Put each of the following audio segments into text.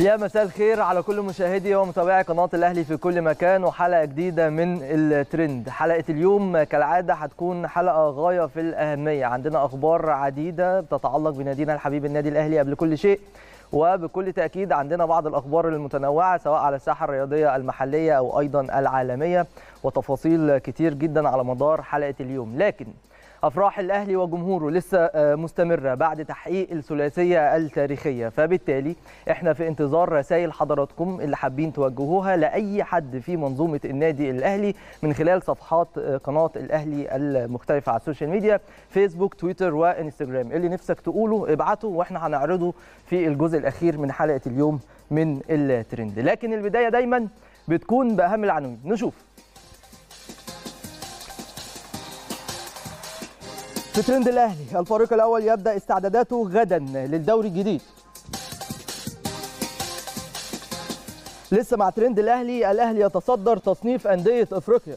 يا مساء الخير على كل مشاهدي ومتابعي قناه الاهلي في كل مكان وحلقه جديده من الترند حلقه اليوم كالعاده هتكون حلقه غايه في الاهميه عندنا اخبار عديده تتعلق بنادينا الحبيب النادي الاهلي قبل كل شيء وبكل تاكيد عندنا بعض الاخبار المتنوعه سواء على الساحه الرياضيه المحليه او ايضا العالميه وتفاصيل كتير جدا على مدار حلقه اليوم لكن أفراح الأهلي وجمهوره لسه آه، مستمرة بعد تحقيق الثلاثية التاريخية فبالتالي احنا في انتظار رسائل حضراتكم اللي حابين توجهوها لأي حد في منظومة النادي الأهلي من خلال صفحات آه، قناة الأهلي المختلفة على السوشيال ميديا فيسبوك تويتر وانستجرام اللي نفسك تقوله ابعته واحنا هنعرضه في الجزء الأخير من حلقة اليوم من الترند لكن البداية دايما بتكون بأهم العناوين نشوف في ترند الاهلي الفريق الاول يبدا استعداداته غدا للدوري الجديد لسه مع ترند الاهلي الاهلي يتصدر تصنيف انديه افريقيا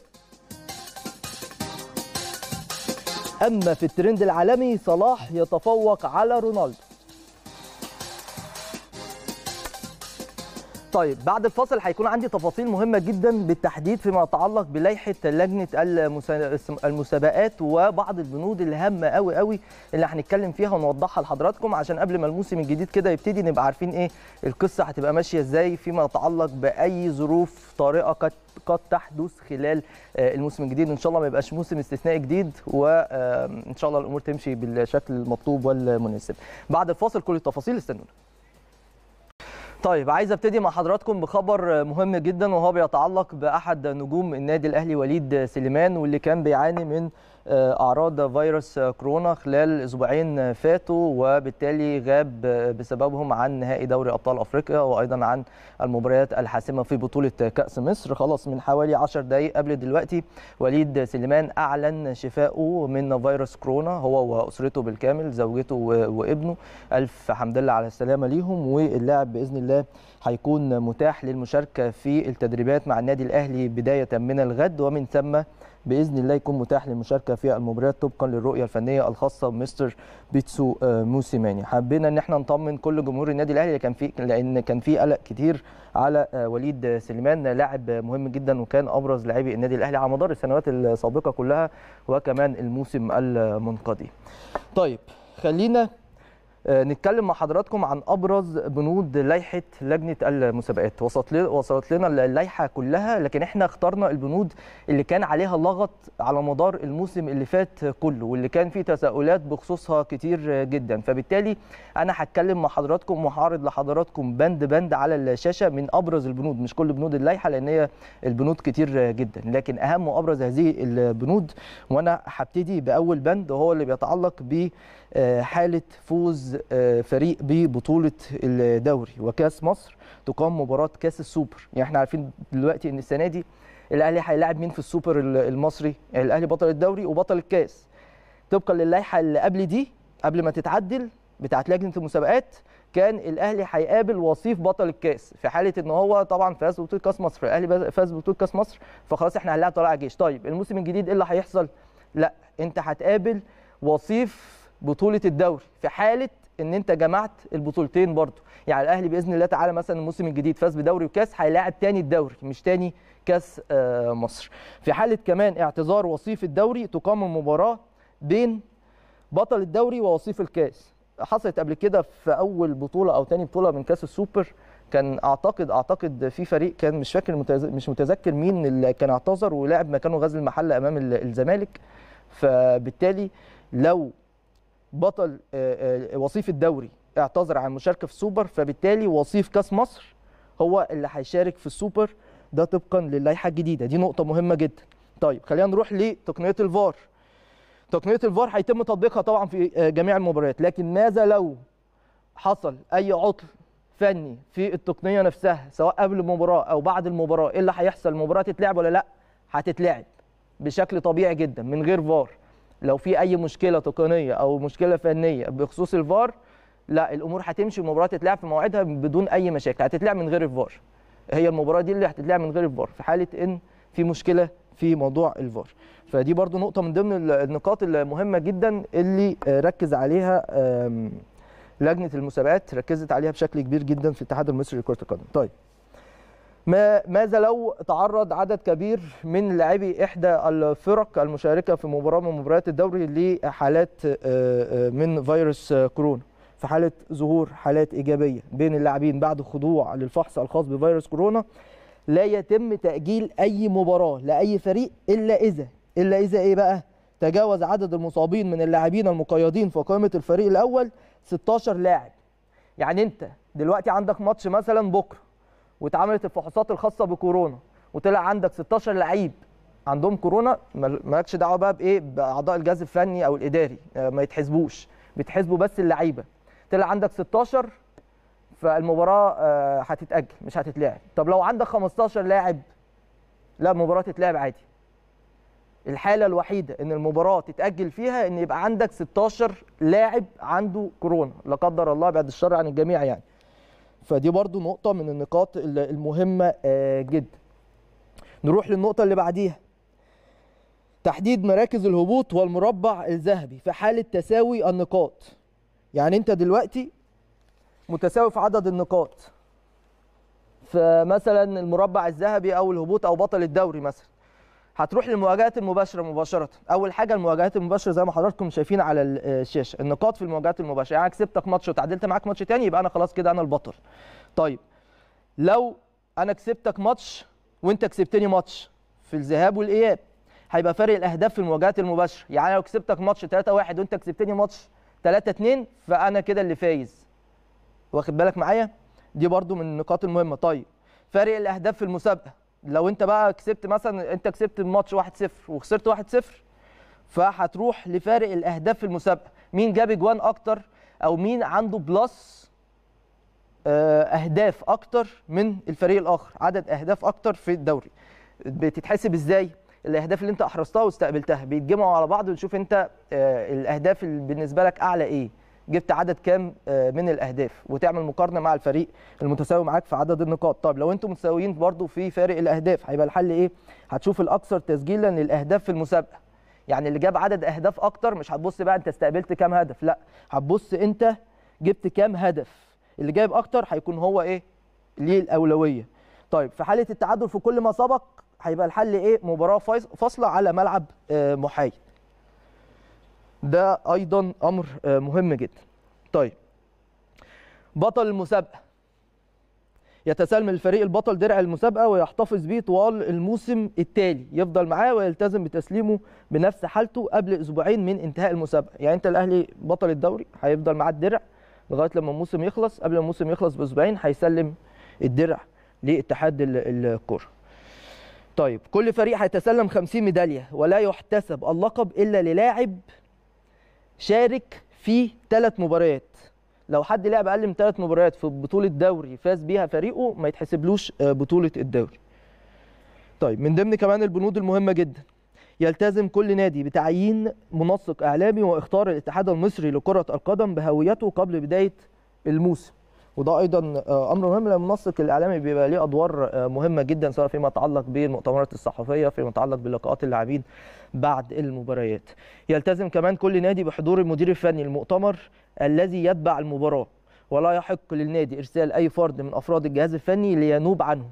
اما في الترند العالمي صلاح يتفوق على رونالدو طيب بعد الفاصل هيكون عندي تفاصيل مهمه جدا بالتحديد فيما يتعلق بلائحه لجنه المسابقات وبعض البنود الهامه قوي قوي اللي هنتكلم فيها ونوضحها لحضراتكم عشان قبل ما الموسم الجديد كده يبتدي نبقى عارفين ايه القصه هتبقى ماشيه ازاي فيما يتعلق باي ظروف طارئه قد قد تحدث خلال آه، الموسم الجديد ان شاء الله ما يبقاش موسم استثنائي جديد وان شاء الله الامور تمشي بالشكل المطلوب والمناسب بعد الفاصل كل التفاصيل استنونا طيب عايز ابتدي مع حضراتكم بخبر مهم جدا وهو بيتعلق باحد نجوم النادي الاهلي وليد سليمان واللي كان بيعاني من آه، اعراض فيروس كورونا خلال اسبوعين فاتوا وبالتالي غاب بسببهم عن نهائي دوري ابطال افريقيا وايضا عن المباريات الحاسمه في بطوله كاس مصر خلاص من حوالي 10 دقائق قبل دلوقتي وليد سليمان اعلن شفائه من فيروس كورونا هو واسرته بالكامل زوجته وابنه الف حمد لله على السلامه ليهم واللاعب باذن الله هيكون متاح للمشاركه في التدريبات مع النادي الاهلي بدايه من الغد ومن ثم باذن الله يكون متاح للمشاركه في المباريات طبقا للرؤيه الفنيه الخاصه بمستر بيتسو آه، موسيماني حبينا ان احنا نطمن كل جمهور النادي الاهلي كان في لان كان في قلق كتير على آه، وليد آه، سليمان لاعب مهم جدا وكان ابرز لاعبي النادي الاهلي على مدار السنوات السابقه كلها وكمان الموسم المنقضي طيب خلينا آه، نتكلم مع حضراتكم عن ابرز بنود لائحه لجنه المسابقات وصلت وصلت لنا اللائحه كلها لكن احنا اخترنا البنود اللي كان عليها لغط على مدار الموسم اللي فات كله واللي كان فيه تساؤلات بخصوصها كتير جدا فبالتالي انا هتكلم مع حضراتكم وهعرض لحضراتكم بند بند على الشاشه من ابرز البنود مش كل بنود اللائحه لان هي البنود كتير جدا لكن اهم وابرز هذه البنود وانا هبتدي باول بند وهو اللي بيتعلق بحاله فوز آه، فريق ببطوله الدوري وكاس مصر تقام مباراه كاس السوبر يعني احنا عارفين دلوقتي ان السنه دي الاهلي هيلاعب مين في السوبر المصري يعني الاهلي بطل الدوري وبطل الكاس طبقا للائحه اللي قبل دي قبل ما تتعدل بتاعه لجنه المسابقات كان الاهلي هيقابل وصيف بطل الكاس في حاله ان هو طبعا فاز ببطوله كاس مصر الاهلي فاز ببطوله كاس مصر فخلاص احنا هنلاعب طلائع جيش طيب الموسم الجديد ايه اللي هيحصل لا انت هتقابل وصيف بطوله الدوري في حاله ان انت جمعت البطولتين برضه يعني الاهلي باذن الله تعالى مثلا الموسم الجديد فاز بدوري وكاس هيلاعب تاني الدوري مش تاني كاس آه، مصر في حاله كمان اعتذار وصيف الدوري تقام المباراه بين بطل الدوري ووصيف الكاس حصلت قبل كده في اول بطوله او تاني بطوله من كاس السوبر كان اعتقد اعتقد في فريق كان مش فاكر مش متذكر مين اللي كان اعتذر ولعب مكانه غزل المحله امام الزمالك فبالتالي لو بطل آه، آه، وصيف الدوري اعتذر عن المشاركه في السوبر فبالتالي وصيف كاس مصر هو اللي هيشارك في السوبر ده طبقا للائحه الجديده دي نقطه مهمه جدا طيب خلينا نروح لتقنيه الفار تقنيه الفار هيتم تطبيقها طبعا في آه، جميع المباريات لكن ماذا لو حصل اي عطل فني في التقنيه نفسها سواء قبل المباراه او بعد المباراه ايه اللي هيحصل المباراه تتلعب ولا لا هتتلعب بشكل طبيعي جدا من غير فار لو في اي مشكله تقنيه او مشكله فنيه بخصوص الفار لا الامور هتمشي المباراه تتلعب في مواعيدها بدون اي مشاكل هتتلعب من غير الفار هي المباراه دي اللي هتتلعب من غير الفار في حاله ان في مشكله في موضوع الفار فدي برضو نقطه من ضمن النقاط المهمه جدا اللي ركز عليها لجنه المسابقات ركزت عليها بشكل كبير جدا في الاتحاد المصري لكره القدم طيب ما ماذا لو تعرض عدد كبير من لاعبي احدى الفرق المشاركه في مباراه من مباريات الدوري لحالات آه، آه، من فيروس آه، كورونا في حاله ظهور حالات ايجابيه بين اللاعبين بعد خضوع للفحص الخاص بفيروس كورونا لا يتم تاجيل اي مباراه لاي فريق الا اذا الا اذا ايه بقى تجاوز عدد المصابين من اللاعبين المقيدين في قائمه الفريق الاول 16 لاعب يعني انت دلوقتي عندك ماتش مثلا بكره واتعملت الفحوصات الخاصه بكورونا وطلع عندك 16 لعيب عندهم كورونا مالكش دعوه بقى بايه باعضاء الجهاز الفني او الاداري آه، ما يتحسبوش بيتحسبوا بس اللعيبه طلع عندك 16 فالمباراه آه، هتتاجل مش هتتلعب طب لو عندك 15 لاعب لا المباراه تتلعب عادي الحاله الوحيده ان المباراه تتاجل فيها ان يبقى عندك 16 لاعب عنده كورونا لا قدر الله بعد الشر عن الجميع يعني فدي برضو نقطه من النقاط المهمه آه، جدا نروح للنقطه اللي بعديها تحديد مراكز الهبوط والمربع الذهبي في حاله تساوي النقاط يعني انت دلوقتي متساوي في عدد النقاط فمثلا المربع الذهبي او الهبوط او بطل الدوري مثلا هتروح للمواجهات المباشره مباشره اول حاجه المواجهات المباشره زي ما حضراتكم شايفين على الشاشه النقاط في المواجهات المباشره يعني كسبتك ماتش وتعادلت معاك ماتش تاني يبقى انا خلاص كده انا البطل طيب لو انا كسبتك ماتش وانت كسبتني ماتش في الذهاب والاياب هيبقى فرق الاهداف في المواجهات المباشره يعني لو كسبتك ماتش 3-1 وانت كسبتني ماتش 3-2 فانا كده اللي فايز واخد بالك معايا دي برده من النقاط المهمه طيب فرق الاهداف في المسابقه لو انت بقى كسبت مثلا انت كسبت الماتش 1-0 وخسرت 1-0 فهتروح لفارق الاهداف في المسابقه مين جاب اجوان اكتر او مين عنده بلس آه، اهداف اكتر من الفريق الاخر عدد اهداف اكتر في الدوري بتتحسب ازاي الاهداف اللي انت احرزتها واستقبلتها بيتجمعوا على بعض ونشوف انت آه، الاهداف اللي بالنسبه لك اعلى ايه جبت عدد كام آه، من الاهداف وتعمل مقارنه مع الفريق المتساوي معاك في عدد النقاط طب لو انتم متساويين برضو في فارق الاهداف هيبقى الحل ايه هتشوف الاكثر تسجيلا للاهداف في المسابقه يعني اللي جاب عدد اهداف اكتر مش هتبص بقى انت استقبلت كام هدف لا هتبص انت جبت كام هدف اللي جايب اكتر هيكون هو ايه ليه الاولويه طيب في حاله التعادل في كل ما سبق هيبقى الحل ايه مباراه فاصله على ملعب آه، محايد ده ايضا امر آه، مهم جدا طيب بطل المسابقه يتسلم الفريق البطل درع المسابقه ويحتفظ بيه طوال الموسم التالي يفضل معاه ويلتزم بتسليمه بنفس حالته قبل اسبوعين من انتهاء المسابقه يعني انت الاهلي بطل الدوري هيفضل معاه الدرع لغايه لما الموسم يخلص قبل الموسم يخلص باسبوعين هيسلم الدرع لاتحاد الكره طيب كل فريق هيتسلم 50 ميداليه ولا يحتسب اللقب الا للاعب شارك في ثلاث مباريات لو حد لعب اقل من ثلاث مباريات في بطوله دوري فاز بيها فريقه ما يتحسبلوش آه، بطوله الدوري طيب من ضمن كمان البنود المهمه جدا يلتزم كل نادي بتعيين منسق اعلامي واختار الاتحاد المصري لكره القدم بهويته قبل بدايه الموسم وده ايضا آه، امر مهم لان المنسق الاعلامي بيبقى ليه ادوار آه، مهمه جدا سواء فيما يتعلق بالمؤتمرات الصحفيه فيما يتعلق بلقاءات اللاعبين بعد المباريات يلتزم كمان كل نادي بحضور المدير الفني المؤتمر الذي يتبع المباراه ولا يحق للنادي ارسال اي فرد من افراد الجهاز الفني لينوب عنه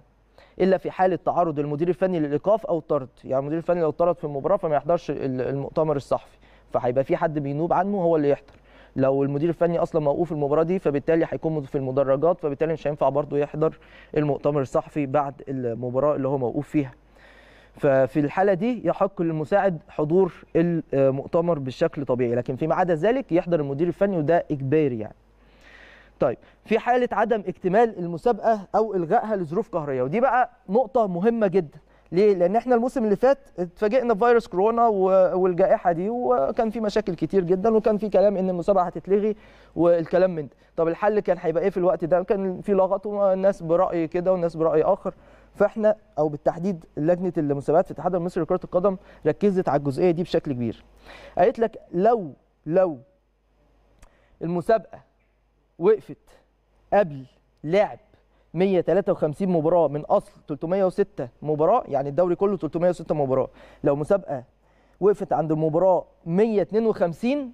الا في حاله تعرض المدير الفني للايقاف او طرد يعني المدير الفني لو طرد في المباراه فما يحضرش المؤتمر الصحفي فهيبقى في حد بينوب عنه هو اللي يحضر لو المدير الفني اصلا موقوف المباراه دي فبالتالي هيكون في المدرجات فبالتالي مش هينفع برضه يحضر المؤتمر الصحفي بعد المباراه اللي هو موقوف فيها ففي الحاله دي يحق للمساعد حضور المؤتمر بالشكل طبيعي لكن فيما عدا ذلك يحضر المدير الفني وده اجباري يعني طيب في حاله عدم اكتمال المسابقه او الغائها لظروف قهريه ودي بقى نقطه مهمه جدا ليه؟ لان احنا الموسم اللي فات اتفاجئنا بفيروس كورونا والجائحه دي وكان في مشاكل كتير جدا وكان في كلام ان المسابقه هتتلغي والكلام من ده طب الحل كان هيبقى ايه في الوقت ده كان في لغط والناس براي كده والناس براي اخر فاحنا او بالتحديد لجنه المسابقات في الاتحاد المصري لكره القدم ركزت على الجزئيه دي بشكل كبير قالت لك لو لو المسابقه وقفت قبل لعب 153 مباراه من اصل 306 مباراه يعني الدوري كله 306 مباراه لو مسابقه وقفت عند المباراه 152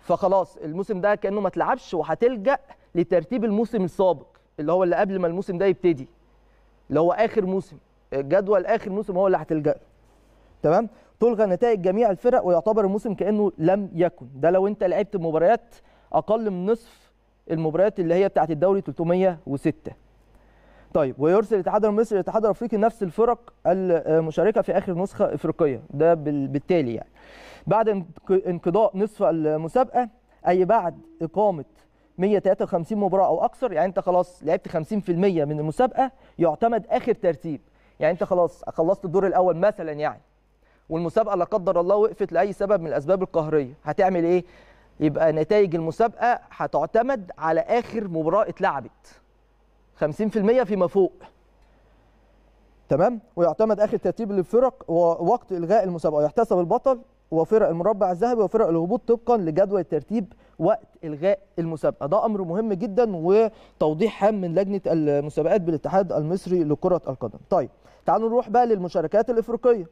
فخلاص الموسم ده كانه ما تلعبش وهتلجا لترتيب الموسم السابق اللي هو اللي قبل ما الموسم ده يبتدي اللي هو اخر موسم جدول اخر موسم هو اللي هتلجا تمام تلغى نتائج جميع الفرق ويعتبر الموسم كانه لم يكن ده لو انت لعبت مباريات اقل من نصف المباريات اللي هي بتاعت الدوري 306 طيب ويرسل الاتحاد المصري للاتحاد الافريقي نفس الفرق المشاركه في اخر نسخه افريقيه ده بالتالي يعني بعد انقضاء نصف المسابقه اي بعد اقامه 153 مباراه او اكثر يعني انت خلاص لعبت 50% من المسابقه يعتمد اخر ترتيب يعني انت خلاص خلصت الدور الاول مثلا يعني والمسابقه لا قدر الله وقفت لاي سبب من الاسباب القهريه هتعمل ايه يبقى نتائج المسابقه هتعتمد على اخر مباراه اتلعبت 50% فيما فوق تمام ويعتمد اخر ترتيب للفرق ووقت الغاء المسابقه ويحتسب البطل وفرق المربع الذهبي وفرق الهبوط طبقا لجدول الترتيب وقت الغاء المسابقه ده امر مهم جدا وتوضيح هام من لجنه المسابقات بالاتحاد المصري لكره القدم طيب تعالوا نروح بقى للمشاركات الافريقيه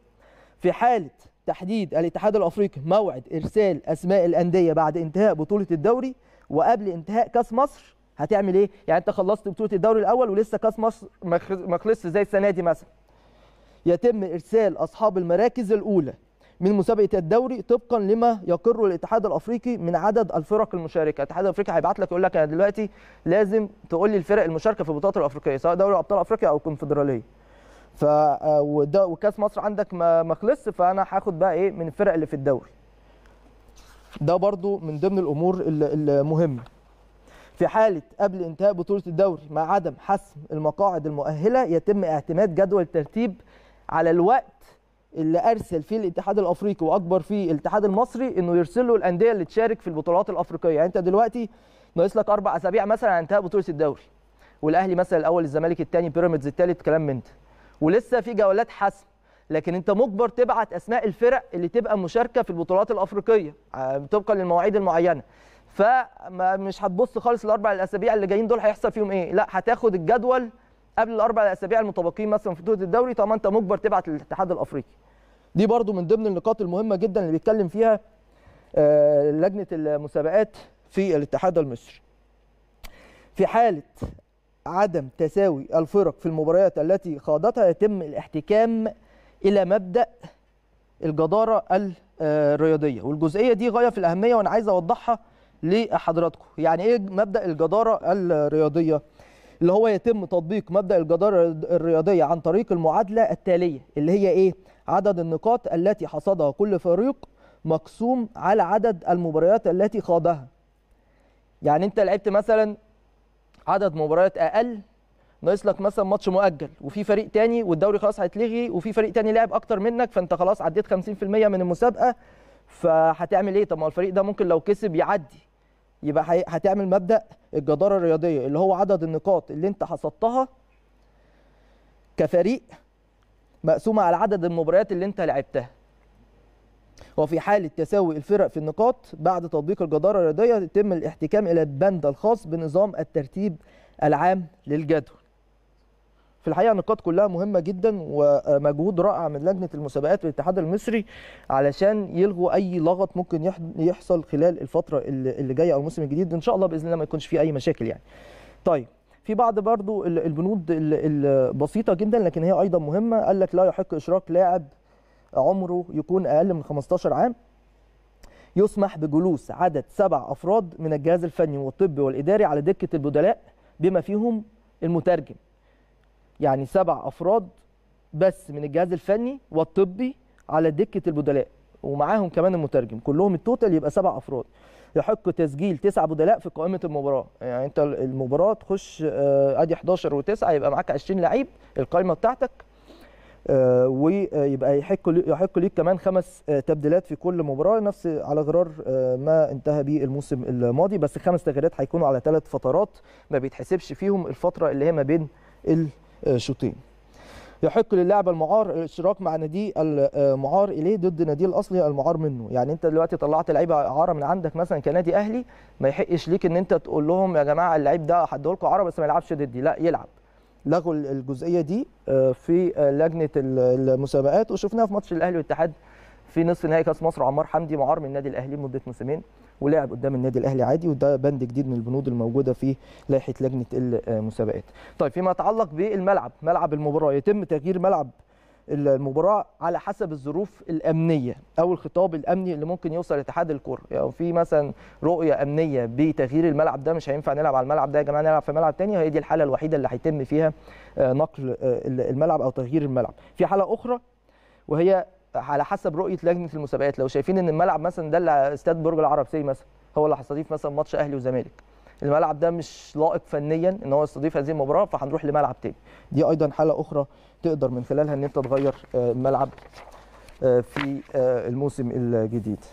في حاله تحديد الاتحاد الافريقي موعد ارسال اسماء الانديه بعد انتهاء بطوله الدوري وقبل انتهاء كاس مصر هتعمل ايه يعني انت خلصت بطوله الدوري الاول ولسه كاس مصر ما خلصش زي السنه دي مثلا يتم ارسال اصحاب المراكز الاولى من مسابقه الدوري طبقا لما يقره الاتحاد الافريقي من عدد الفرق المشاركه، الاتحاد الافريقي هيبعت لك يقول لك انا دلوقتي لازم تقول لي الفرق المشاركه في البطولات الافريقيه سواء دوري ابطال افريقيا او الكونفدراليه. ف آه، وكاس مصر عندك ما خلصش فانا هاخد بقى ايه من الفرق اللي في الدوري. ده برضو من ضمن الامور المهمه. في حالة قبل انتهاء بطولة الدوري مع عدم حسم المقاعد المؤهلة يتم اعتماد جدول ترتيب على الوقت اللي ارسل فيه الاتحاد الافريقي واكبر فيه الاتحاد المصري انه يرسل له الانديه اللي تشارك في البطولات الافريقيه يعني انت دلوقتي ناقص لك اربع اسابيع مثلا على انتهاء بطوله الدوري والاهلي مثلا الاول الزمالك الثاني بيراميدز الثالث كلام من ده ولسه في جولات حسم لكن انت مجبر تبعت اسماء الفرق اللي تبقى مشاركه في البطولات الافريقيه آه، طبقا للمواعيد المعينه فمش هتبص خالص الاربع الاسابيع اللي جايين دول هيحصل فيهم ايه لا هتاخد الجدول قبل الاربع الاسابيع المتبقيين مثلا في بطوله الدوري طالما انت مجبر تبعت للاتحاد الافريقي دي برضو من ضمن النقاط المهمه جدا اللي بيتكلم فيها آه، لجنه المسابقات في الاتحاد المصري في حاله عدم تساوي الفرق في المباريات التي خاضتها يتم الاحتكام الى مبدا الجداره آه، الرياضيه والجزئيه دي غايه في الاهميه وانا عايز اوضحها لحضراتكم يعني ايه مبدا الجداره الرياضيه اللي هو يتم تطبيق مبدا الجداره الرياضيه عن طريق المعادله التاليه اللي هي ايه عدد النقاط التي حصدها كل فريق مقسوم على عدد المباريات التي خاضها يعني انت لعبت مثلا عدد مباريات اقل ناقص لك مثلا ماتش مؤجل وفي فريق تاني والدوري خلاص هيتلغي وفي فريق تاني لعب اكتر منك فانت خلاص عديت 50% من المسابقه فهتعمل ايه طب ما الفريق ده ممكن لو كسب يعدي يبقى هتعمل مبدا الجداره الرياضيه اللي هو عدد النقاط اللي انت حصدتها كفريق مقسومه على عدد المباريات اللي انت لعبتها وفي حالة تساوي الفرق في النقاط بعد تطبيق الجدارة الرياضية يتم الاحتكام إلى البند الخاص بنظام الترتيب العام للجدول في الحقيقه النقاط كلها مهمه جدا ومجهود رائع من لجنه المسابقات والاتحاد المصري علشان يلغوا اي لغط ممكن يحصل خلال الفتره اللي جايه او الموسم الجديد ان شاء الله باذن الله ما يكونش فيه اي مشاكل يعني طيب في بعض برضو البنود البسيطه جدا لكن هي ايضا مهمه قال لك لا يحق اشراك لاعب عمره يكون اقل من 15 عام يسمح بجلوس عدد سبع افراد من الجهاز الفني والطبي والاداري على دكه البدلاء بما فيهم المترجم يعني سبع افراد بس من الجهاز الفني والطبي على دكه البدلاء ومعاهم كمان المترجم كلهم التوتال يبقى سبع افراد يحق تسجيل تسع بدلاء في قائمه المباراه يعني انت المباراه تخش آه، ادي 11 و9 يبقى معاك 20 لعيب القائمه بتاعتك آه، ويبقى يحق يحق ليك كمان خمس آه، تبديلات في كل مباراه نفس على غرار ما انتهى به الموسم الماضي بس الخمس تغييرات هيكونوا على ثلاث فترات ما بيتحسبش فيهم الفتره اللي هي ما بين آه، شوطين يحق للاعب المعار الاشتراك مع نادي المعار اليه ضد نادي الاصلي المعار منه يعني انت دلوقتي طلعت لعيبه اعاره من عندك مثلا كنادي اهلي ما يحقش ليك ان انت تقول لهم يا جماعه اللعيب ده هديه لكم عاره بس ما يلعبش ضدي لا يلعب لغوا الجزئيه دي آه، في لجنه المسابقات وشفناها في ماتش الاهلي والاتحاد في نصف نهائي كاس مصر عمار حمدي معار من النادي الاهلي مده موسمين ولعب قدام النادي الاهلي عادي وده بند جديد من البنود الموجوده في لائحه لجنه المسابقات. طيب فيما يتعلق بالملعب، ملعب المباراه يتم تغيير ملعب المباراه على حسب الظروف الامنيه او الخطاب الامني اللي ممكن يوصل اتحاد الكره يعني في مثلا رؤيه امنيه بتغيير الملعب ده مش هينفع نلعب على الملعب ده يا جماعه نلعب في ملعب تاني هي دي الحاله الوحيده اللي هيتم فيها آه، نقل آه، الملعب او تغيير الملعب في حاله اخرى وهي على حسب رؤيه لجنه المسابقات لو شايفين ان الملعب مثلا ده اللي استاد برج العرب سي مثلا هو اللي هيستضيف مثلا ماتش اهلي وزمالك الملعب ده مش لائق فنيا ان هو يستضيف هذه المباراه فهنروح لملعب تاني دي ايضا حاله اخرى تقدر من خلالها ان انت تغير آه، الملعب آه، في آه، الموسم الجديد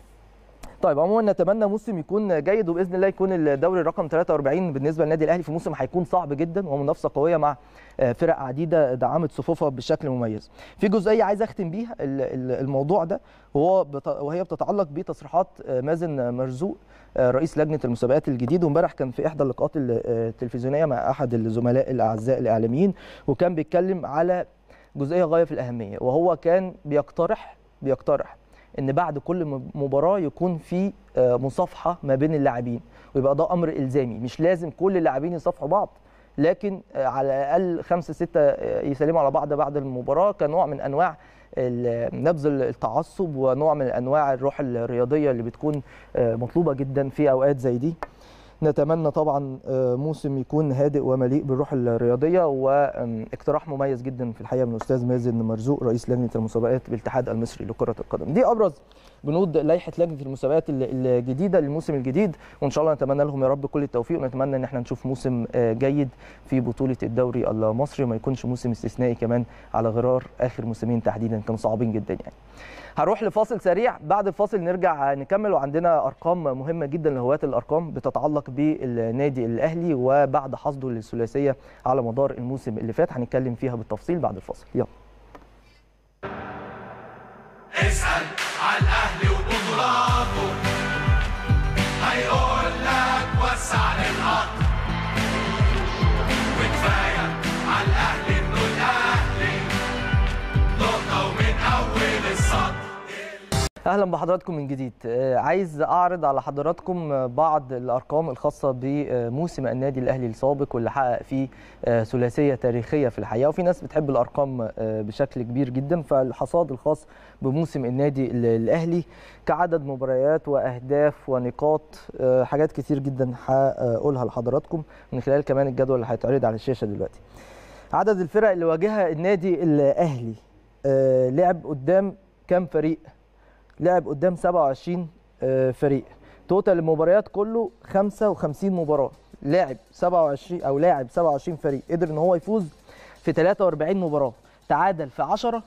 طيب عموما نتمنى موسم يكون جيد وباذن الله يكون الدوري رقم 43 بالنسبه للنادي الاهلي في موسم هيكون صعب جدا ومنافسه قويه مع فرق عديده دعمت صفوفها بشكل مميز. في جزئيه عايز اختم بيها الموضوع ده وهو وهي بتتعلق بتصريحات مازن مرزوق رئيس لجنه المسابقات الجديد وامبارح كان في احدى اللقاءات التلفزيونيه مع احد الزملاء الاعزاء الاعلاميين وكان بيتكلم على جزئيه غايه في الاهميه وهو كان بيقترح بيقترح ان بعد كل مباراه يكون في آه، مصافحه ما بين اللاعبين ويبقى ده امر الزامي مش لازم كل اللاعبين يصافحوا بعض لكن آه، على الاقل خمسه سته آه، يسلموا على بعض بعد المباراه كنوع من انواع نبذ التعصب ونوع من انواع الروح الرياضيه اللي بتكون مطلوبه جدا في اوقات زي دي نتمنى طبعا آه، موسم يكون هادئ ومليء بالروح الرياضيه واقتراح مميز جدا في الحقيقه من الاستاذ مازن مرزوق رئيس لجنه المسابقات بالاتحاد المصري لكره القدم دي ابرز بنود لائحه لجنه المسابقات الجديده للموسم الجديد وان شاء الله نتمنى لهم يا رب كل التوفيق ونتمنى ان احنا نشوف موسم آه، جيد في بطوله الدوري المصري وما يكونش موسم استثنائي كمان على غرار اخر موسمين تحديدا كانوا صعبين جدا يعني هروح لفاصل سريع بعد الفاصل نرجع نكمل وعندنا ارقام مهمه جدا لهواة الارقام بتتعلق بالنادي الاهلي وبعد حصده للثلاثيه على مدار الموسم اللي فات هنتكلم فيها بالتفصيل بعد الفاصل يلا اهلا بحضراتكم من جديد آه، عايز اعرض على حضراتكم بعض الارقام الخاصه بموسم النادي الاهلي السابق واللي حقق فيه آه، ثلاثيه تاريخيه في الحقيقه وفي ناس بتحب الارقام آه، بشكل كبير جدا فالحصاد الخاص بموسم النادي الاهلي كعدد مباريات واهداف ونقاط حاجات كتير جدا هقولها لحضراتكم من خلال كمان الجدول اللي هيتعرض على الشاشه دلوقتي عدد الفرق اللي واجهها النادي الاهلي لعب قدام كام فريق لعب قدام 27 آه، فريق توتال المباريات كله 55 مباراه لاعب 27 او لاعب 27 فريق قدر ان هو يفوز في 43 مباراه تعادل في 10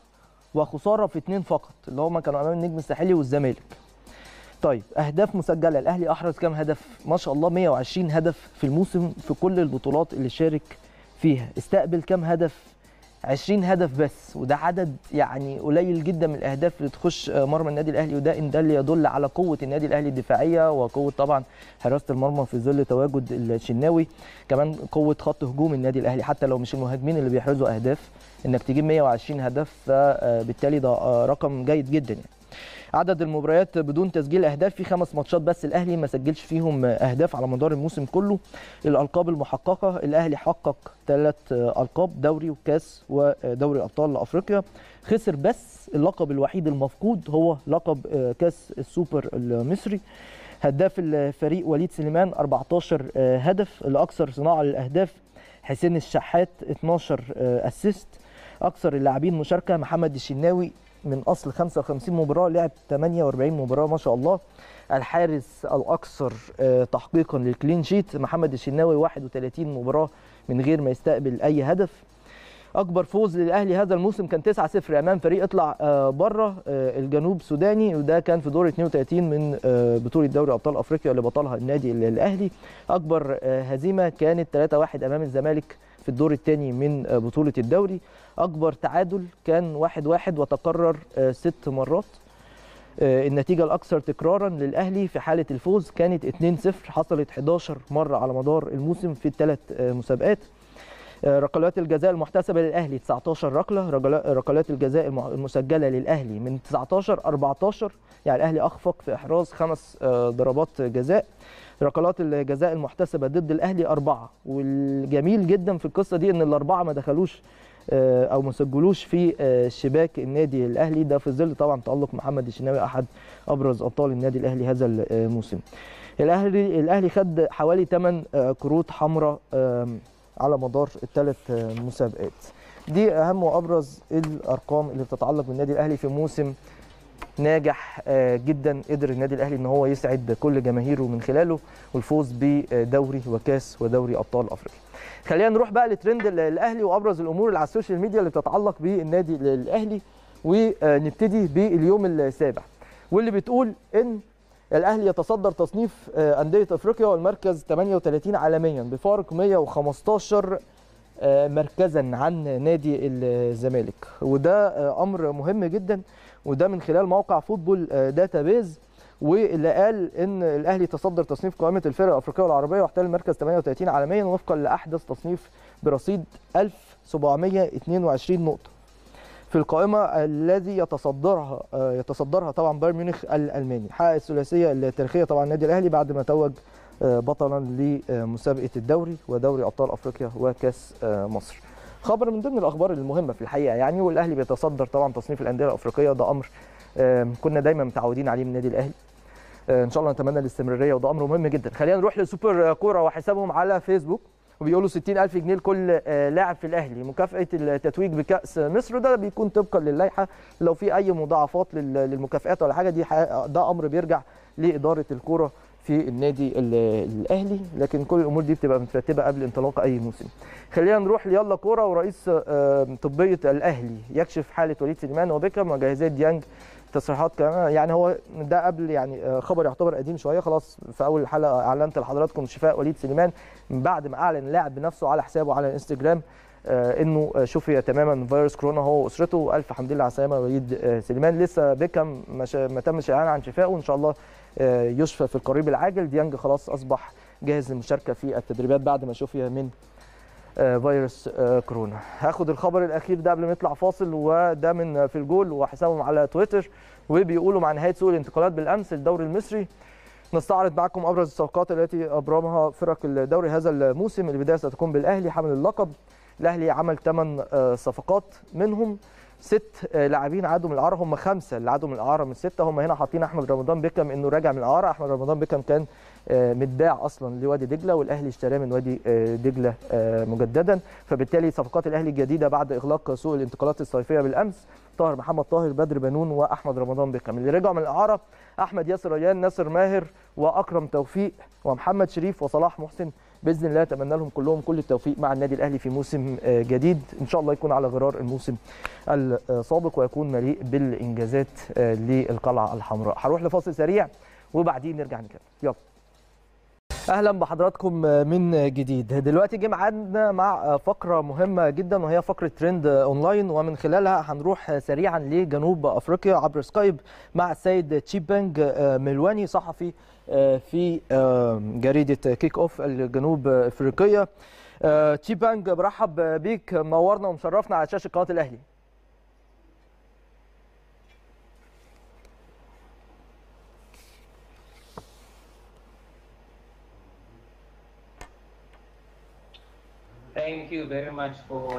وخساره في 2 فقط اللي هما كانوا امام النجم الساحلي والزمالك طيب اهداف مسجله الاهلي احرز كام هدف ما شاء الله 120 هدف في الموسم في كل البطولات اللي شارك فيها استقبل كام هدف 20 هدف بس وده عدد يعني قليل جدا من الاهداف اللي تخش آه، مرمى النادي الاهلي وده ان ده اللي يدل على قوه النادي الاهلي الدفاعيه وقوه طبعا حراسه المرمى في ظل تواجد الشناوي كمان قوه خط هجوم النادي الاهلي حتى لو مش المهاجمين اللي بيحرزوا اهداف انك تجيب 120 هدف فبالتالي ده آه، رقم جيد جدا يعني عدد المباريات بدون تسجيل اهداف في خمس ماتشات بس الاهلي ما سجلش فيهم اهداف على مدار الموسم كله الالقاب المحققه الاهلي حقق ثلاث القاب دوري وكاس ودوري ابطال افريقيا خسر بس اللقب الوحيد المفقود هو لقب آه، كاس السوبر المصري هداف الفريق وليد سليمان 14 آه، هدف الاكثر صناعه للاهداف حسين الشحات 12 اسيست آه، اكثر اللاعبين مشاركه محمد الشناوي من اصل 55 مباراه لعب 48 مباراه ما شاء الله الحارس الاكثر آه، تحقيقا للكلين شيت محمد الشناوي 31 مباراه من غير ما يستقبل اي هدف اكبر فوز للاهلي هذا الموسم كان 9-0 امام فريق اطلع آه، بره آه، الجنوب السوداني وده كان في دور 32 من بطوله دوري ابطال افريقيا اللي بطلها النادي الاهلي اكبر هزيمه كانت 3-1 امام الزمالك في الدور الثاني من آه، بطولة الدوري أكبر تعادل كان واحد واحد وتكرر آه، ست مرات آه، النتيجة الأكثر تكرارا للأهلي في حالة الفوز كانت 2-0 حصلت 11 مرة على مدار الموسم في الثلاث مسابقات آه، ركلات الجزاء المحتسبه للاهلي 19 ركله ركلات الجزاء المسجله للاهلي من 19 14 يعني الاهلي اخفق في احراز خمس آه، ضربات جزاء ركلات الجزاء المحتسبه ضد الاهلي اربعه والجميل جدا في القصه دي ان الاربعه ما دخلوش آه، او ما سجلوش في شباك النادي الاهلي ده في ظل طبعا تالق محمد الشناوي احد ابرز ابطال النادي الاهلي هذا الموسم الاهلي الاهلي خد حوالي 8 كروت حمراء على مدار الثلاث مسابقات دي اهم وابرز الارقام اللي بتتعلق بالنادي الاهلي في موسم ناجح آه، جدا قدر النادي الاهلي ان هو يسعد كل جماهيره من خلاله والفوز بدوري وكاس ودوري ابطال افريقيا خلينا نروح بقى لترند الاهلي وابرز الامور اللي على السوشيال ميديا اللي بتتعلق بالنادي الاهلي ونبتدي باليوم السابع واللي بتقول ان الاهلي يتصدر تصنيف آه، انديه افريقيا والمركز 38 عالميا بفارق 115 آه، مركزا عن نادي الزمالك وده آه، امر مهم جدا وده من خلال موقع فوتبول داتابيز واللي قال ان الاهلي تصدر تصنيف قائمه الفرق الافريقيه والعربيه واحتل المركز 38 عالميا وفقا لاحدث تصنيف برصيد 1722 نقطه في القائمه الذي يتصدرها آه، يتصدرها طبعا بايرن ميونخ الالماني حقق الثلاثيه التاريخيه طبعا النادي الاهلي بعد ما توج آه، بطلا لمسابقه الدوري ودوري ابطال افريقيا وكاس آه، مصر خبر من ضمن الاخبار المهمه في الحقيقه يعني والاهلي بيتصدر طبعا تصنيف الانديه الافريقيه ده امر كنا دايما متعودين عليه من النادي الاهلي ان شاء الله نتمنى الاستمراريه وده امر مهم جدا خلينا نروح لسوبر كوره وحسابهم على فيسبوك وبيقولوا 60000 جنيه لكل آه، لاعب في الاهلي مكافاه التتويج بكاس مصر ده بيكون طبقا للائحه لو في اي مضاعفات للمكافئات ولا حاجه دي ده امر بيرجع لاداره الكوره في النادي الاهلي لكن كل الامور دي بتبقى مترتبه قبل انطلاق اي موسم خلينا نروح ليلا كوره ورئيس آه، طبيه الاهلي يكشف حاله وليد سليمان وبيكهام وجاهزيه ديانج تصريحات كمان يعني هو ده قبل يعني آه، خبر يعتبر قديم شويه خلاص في اول الحلقه اعلنت لحضراتكم شفاء وليد سليمان بعد ما اعلن اللاعب بنفسه على حسابه على الانستجرام آه، انه شفي تماما من فيروس كورونا هو واسرته الف حمد لله على السلامه وليد آه، سليمان لسه بيكم ما تمش الاعلان عن شفائه وان شاء الله يشفى في القريب العاجل ديانج خلاص اصبح جاهز للمشاركه في التدريبات بعد ما شفي من آه، فيروس آه، كورونا هاخد الخبر الاخير ده قبل ما يطلع فاصل وده من في الجول وحسابهم على تويتر وبيقولوا مع نهايه سوق الانتقالات بالامس الدوري المصري نستعرض معكم ابرز الصفقات التي ابرمها فرق الدوري هذا الموسم البدايه ستكون بالاهلي حامل اللقب الاهلي عمل 8 آه، صفقات منهم ست لاعبين عدوا من الاعاره هم خمسه اللي عدوا من الاعاره من سته هم هنا حاطين احمد رمضان بيكم انه راجع من الاعاره احمد رمضان بيكم كان آه، متباع اصلا لوادي دجله والاهلي اشتراه من وادي آه، دجله آه، مجددا فبالتالي صفقات الاهلي الجديده بعد اغلاق سوق الانتقالات الصيفيه بالامس طاهر محمد طاهر بدر بنون واحمد رمضان بكم اللي رجعوا من الاعاره احمد ياسر ريان ناصر ماهر واكرم توفيق ومحمد شريف وصلاح محسن باذن الله اتمنى لهم كلهم كل التوفيق مع النادي الاهلي في موسم جديد ان شاء الله يكون على غرار الموسم السابق ويكون مليء بالانجازات للقلعه الحمراء هروح لفاصل سريع وبعدين نرجع نكمل يلا اهلا بحضراتكم من جديد دلوقتي جه معانا مع فقره مهمه جدا وهي فقره ترند اونلاين ومن خلالها هنروح سريعا لجنوب افريقيا عبر سكايب مع السيد تشيبانج ملواني صحفي آه، في آه، جريده كيك اوف الجنوب افريقيه آه، تشيبانج برحب بيك منورنا ومشرفنا على شاشه قناه الاهلي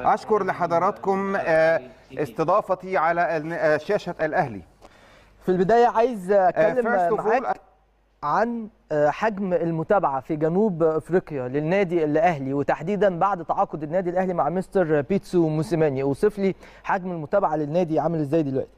أشكر لحضراتكم آه، استضافتي على آه، شاشة الأهلي في البداية عايز آه، أتكلم معاك عن حجم المتابعة في جنوب أفريقيا للنادي الأهلي وتحديدا بعد تعاقد النادي الأهلي مع مستر بيتسو موسيماني أوصف لي حجم المتابعة للنادي عامل إزاي دلوقتي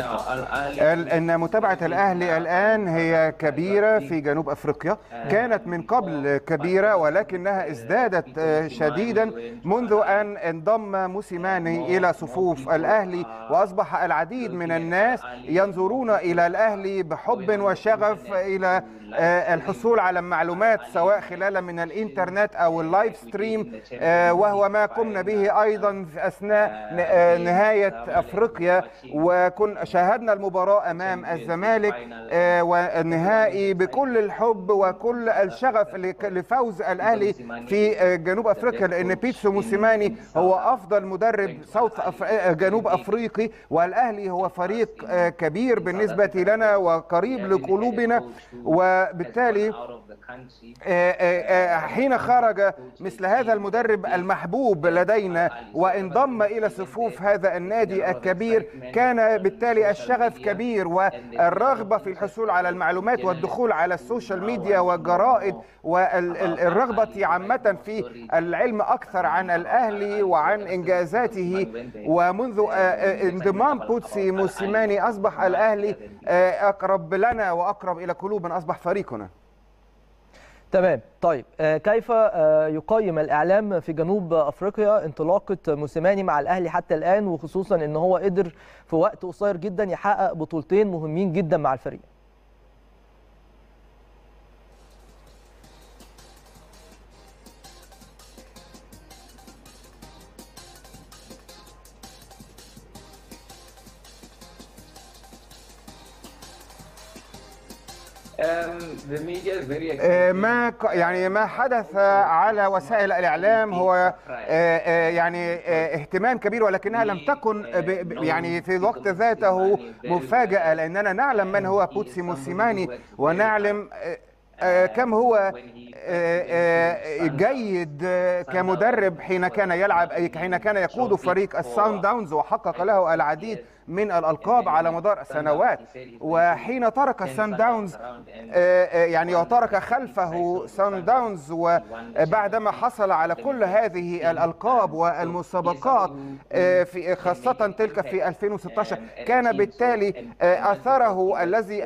ان متابعه الاهلي الان هي كبيره في جنوب افريقيا آه. كانت من قبل آه. كبيره ولكنها آه، ازدادت شديدا منذ ان انضم موسيماني الى صفوف الاهلي واصبح العديد من الناس ينظرون الى الاهلي بحب وشغف الى الحصول على معلومات سواء خلال من الانترنت او اللايف ستريم وهو ما قمنا به ايضا في اثناء نهايه افريقيا وكن شاهدنا المباراة أمام الزمالك آه، والنهائي بكل الحب وكل الشغف لفوز الأهلي في آه، جنوب أفريقيا لأن بيتسو موسيماني هو أفضل مدرب صوت آه، جنوب أفريقي والأهلي هو فريق كبير بالنسبة لنا وقريب لقلوبنا وبالتالي حين خرج مثل هذا المدرب المحبوب لدينا وانضم إلى صفوف هذا النادي الكبير كان بالتالي وبالتالي الشغف كبير والرغبة في الحصول على المعلومات والدخول على السوشيال ميديا والجرائد والرغبة عامة في العلم أكثر عن الأهلي وعن إنجازاته ومنذ آه، آه، انضمام بوتسي موسيماني أصبح الأهلي آه، أقرب لنا وأقرب إلى قلوبنا أصبح فريقنا تمام طيب آه، كيف آه، يقيم الاعلام في جنوب افريقيا انطلاقه موسيماني مع الاهلي حتى الان وخصوصا ان هو قدر في وقت قصير جدا يحقق بطولتين مهمين جدا مع الفريق آه، ما يعني ما حدث على وسائل الاعلام هو آه، آه، يعني اهتمام كبير ولكنها لم تكن يعني في الوقت ذاته مفاجاه لاننا نعلم من هو بوتسي موسيماني ونعلم كم هو آه، آه، جيد آه، كمدرب حين كان يلعب حين كان يقود فريق السان داونز وحقق له العديد من الألقاب على مدار سنوات وحين ترك سان داونز يعني وترك خلفه سان داونز وبعدما حصل على كل هذه الألقاب والمسابقات في خاصة تلك في 2016 كان بالتالي أثره الذي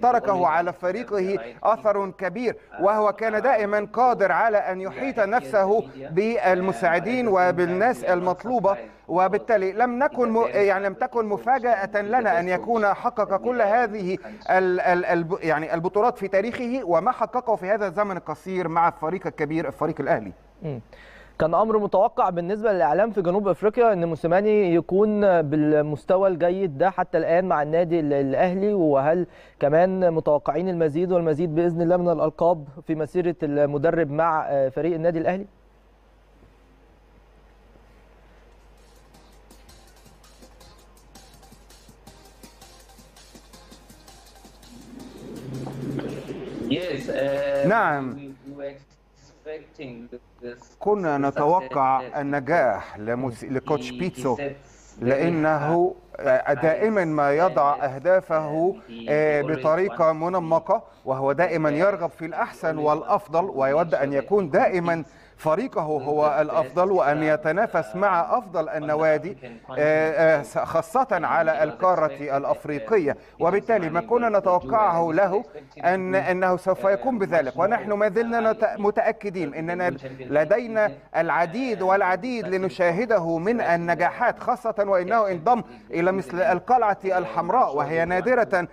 تركه على فريقه أثر كبير و وهو كان دائما قادر على أن يحيط نفسه بالمساعدين وبالناس المطلوبة وبالتالي لم نكن يعني لم تكن مفاجأة لنا أن يكون حقق كل هذه يعني البطولات في تاريخه وما حققه في هذا الزمن القصير مع الفريق الكبير الفريق الأهلي. كان امر متوقع بالنسبه للاعلام في جنوب افريقيا ان موسيماني يكون بالمستوى الجيد ده حتى الان مع النادي الاهلي وهل كمان متوقعين المزيد والمزيد باذن الله من الالقاب في مسيره المدرب مع فريق النادي الاهلي؟ uh, نعم كنا نتوقع النجاح لكوتش بيتسو لانه دائما ما يضع اهدافه آه، بطريقه منمقه وهو دائما يرغب في الاحسن والافضل ويود ان يكون دائما فريقه mm, هو الأفضل وأن يتنافس مع أفضل النوادي آه، آه، خاصة على القارة uh, الأفريقية وبالتالي ما كنا نتوقعه له أن أنه سوف uh, يقوم بذلك ونحن ما زلنا متأكدين أننا لدينا العديد والعديد لنشاهده من النجاحات خاصة وأنه انضم إلى مثل القلعة الحمراء وهي نادرة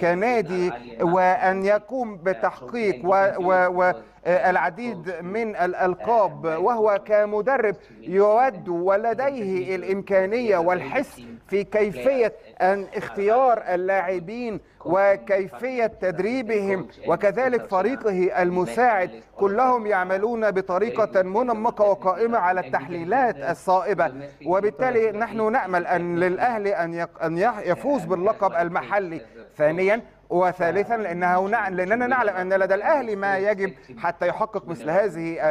كنادي وأن يقوم بتحقيق و, و, و العديد من الألقاب آه، وهو كمدرب يود ولديه الإمكانية والحس في كيفية أن اختيار اللاعبين وكيفية تدريبهم وكذلك فريقه المساعد كلهم يعملون بطريقة منمقة وقائمة على التحليلات الصائبة وبالتالي نحن نأمل أن للأهلي أن يفوز باللقب المحلي ثانيا وثالثا لانها لاننا نعلم ان لدى الاهلي ما يجب حتى يحقق مثل هذه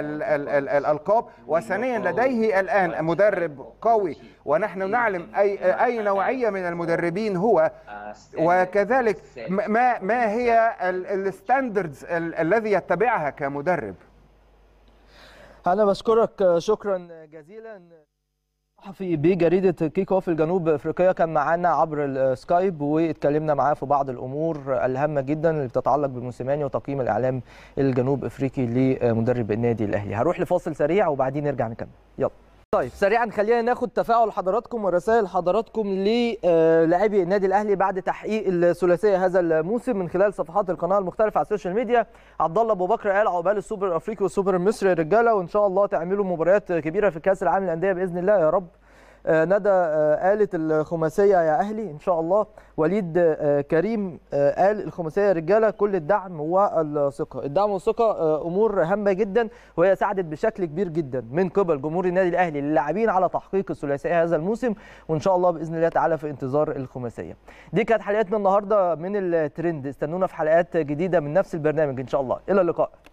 الالقاب وثانيا لديه الان مدرب قوي ونحن نعلم اي اي نوعيه من المدربين هو وكذلك ما ما هي الستاندردز الذي يتبعها كمدرب انا بشكرك شكرا جزيلا صحفي بجريده كيك اوف الجنوب افريقيه كان معانا عبر السكايب آه، واتكلمنا معاه في بعض الامور الهامه جدا اللي بتتعلق بموسيماني وتقييم الاعلام الجنوب افريقي لمدرب النادي الاهلي هروح لفاصل سريع وبعدين نرجع نكمل يلا طيب سريعا خلينا ناخد تفاعل حضراتكم ورسائل حضراتكم للاعبي النادي الاهلي بعد تحقيق الثلاثيه هذا الموسم من خلال صفحات القناه المختلفه على السوشيال ميديا عبد الله ابو بكر قال عقبال السوبر الافريقي والسوبر المصري يا رجاله وان شاء الله تعملوا مباريات كبيره في كاس العالم للانديه باذن الله يا رب آه، ندى قالت آه، الخماسيه يا اهلي ان شاء الله وليد آه، كريم قال الخماسيه رجاله كل الدعم والثقه الدعم والثقه امور هامه جدا وهي ساعدت بشكل كبير جدا من قبل جمهور النادي الاهلي للاعبين على تحقيق الثلاثيه هذا الموسم وان شاء الله باذن الله تعالى في انتظار الخماسيه دي كانت حلقتنا النهارده من الترند استنونا في حلقات جديده من نفس البرنامج ان شاء الله الى اللقاء